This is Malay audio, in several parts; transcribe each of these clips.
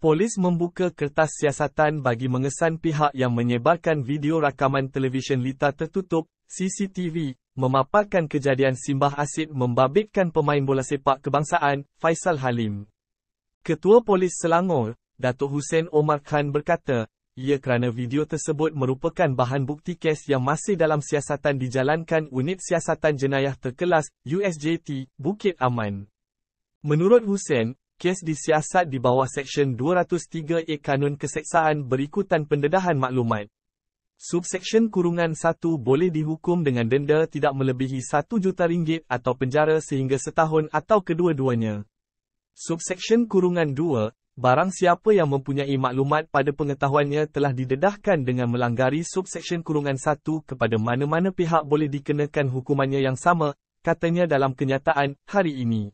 Polis membuka kertas siasatan bagi mengesan pihak yang menyebarkan video rakaman televisyen Lita tertutup, CCTV, memaparkan kejadian Simbah Asid membabitkan pemain bola sepak kebangsaan, Faisal Halim. Ketua Polis Selangor, Datuk Hussein Omar Khan berkata, ia kerana video tersebut merupakan bahan bukti kes yang masih dalam siasatan dijalankan Unit Siasatan Jenayah Terkelas, USJT, Bukit Aman. Menurut Hussein, kes disiasat di bawah Seksyen 203A e Kanun Keseksaan berikutan pendedahan maklumat. Subseksyen kurungan 1 boleh dihukum dengan denda tidak melebihi 1 juta ringgit atau penjara sehingga setahun atau kedua-duanya. Subseksyen kurungan 2, barang siapa yang mempunyai maklumat pada pengetahuannya telah didedahkan dengan melanggari subseksyen kurungan 1 kepada mana-mana pihak boleh dikenakan hukumannya yang sama, katanya dalam kenyataan hari ini.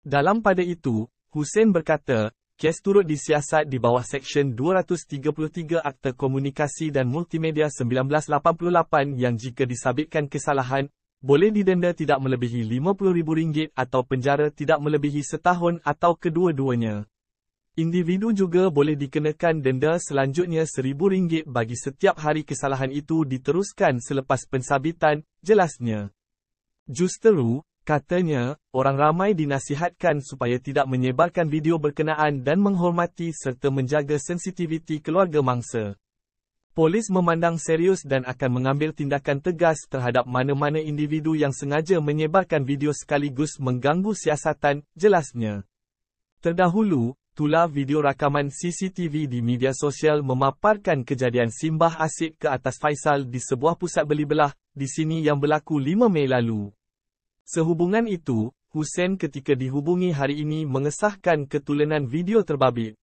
Dalam pada itu, Hussein berkata, kes turut disiasat di bawah Seksyen 233 Akta Komunikasi dan Multimedia 1988 yang jika disabitkan kesalahan, boleh didenda tidak melebihi RM50,000 atau penjara tidak melebihi setahun atau kedua-duanya. Individu juga boleh dikenakan denda selanjutnya RM1,000 bagi setiap hari kesalahan itu diteruskan selepas pensabitan, jelasnya. Justeru, Katanya, orang ramai dinasihatkan supaya tidak menyebarkan video berkenaan dan menghormati serta menjaga sensitiviti keluarga mangsa. Polis memandang serius dan akan mengambil tindakan tegas terhadap mana-mana individu yang sengaja menyebarkan video sekaligus mengganggu siasatan, jelasnya. Terdahulu, tular video rakaman CCTV di media sosial memaparkan kejadian simbah asik ke atas Faisal di sebuah pusat beli belah di sini yang berlaku 5 Mei lalu. Sehubungan itu, Hussein ketika dihubungi hari ini mengesahkan ketulenan video terbabit.